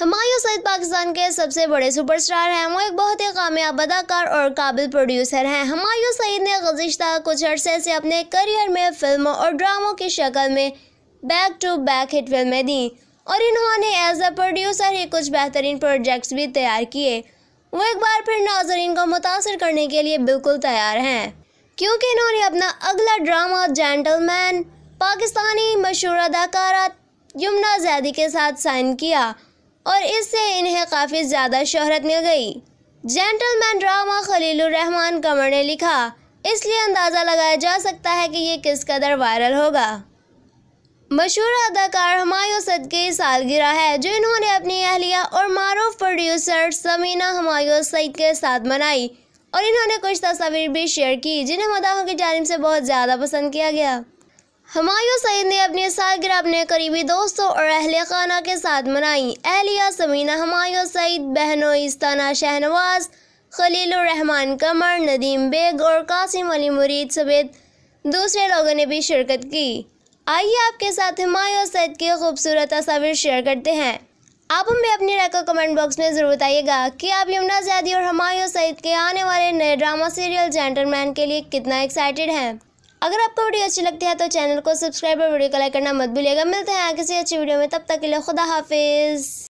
हमायूं सईद पाकिस्तान के सबसे बड़े सुपरस्टार हैं वो एक बहुत ही कामयाब अदाकार और काबिल प्रोड्यूसर हैं हमायूं सईद ने गुजशत कुछ अरसे से अपने करियर में फिल्मों और ड्रामों की शक्ल में बैक टू बैक हिट फिल्में दी और इन्होंने एज अ प्रोड्यूसर ही कुछ बेहतरीन प्रोजेक्ट्स भी तैयार किए वो एक बार फिर नाजरीन को मुतासर करने के लिए बिल्कुल तैयार हैं क्योंकि इन्होंने अपना अगला ड्रामा जेंटलमैन पाकिस्तानी मशहूर अदाकारा यमुना जैदी के साथ साइन किया और इससे इन्हें काफ़ी ज़्यादा शोहरत मिल गई जेंटलमैन ड्रामा खलीलुरहमान कमर ने लिखा इसलिए अंदाज़ा लगाया जा सकता है कि ये किस कदर वायरल होगा मशहूर अदाकार हमायूं सद की सालगिरह है जो इन्होंने अपनी अहलिया और मारूफ प्रोड्यूसर समीना हमायूं सईद के साथ मनाई और इन्होंने कुछ तस्वीर भी शेयर की जिन्हें मदाहों की जानब से बहुत ज़्यादा पसंद किया गया हमायूं सईद ने अपने सालगिरह अपने करीबी दोस्तों और अहल खाना के साथ मनाई अहलिया समीना हमायूं सईद बहनों इस्ताना शहनवाज रहमान कमर नदीम बेग और कासिम अली मुरीद समेत दूसरे लोगों ने भी शिरकत की आइए आपके साथ हमायूं सईद की खूबसूरत तस्वीर शेयर करते हैं आप हमें अपनी राय को कमेंट बॉक्स में ज़रूर बताइएगा कि आप यमुना ज्यादी और हमायूं सईद के आने वाले नए ड्रामा सीरियल जेंटलमैन के लिए कितना एक्साइटेड हैं अगर आपको वीडियो अच्छी लगती है तो चैनल को सब्सक्राइब और वीडियो को लाइक करना मत भूलिएगा मिलते हैं किसी अच्छी वीडियो में तब तक के लिए खुदा हाफिज़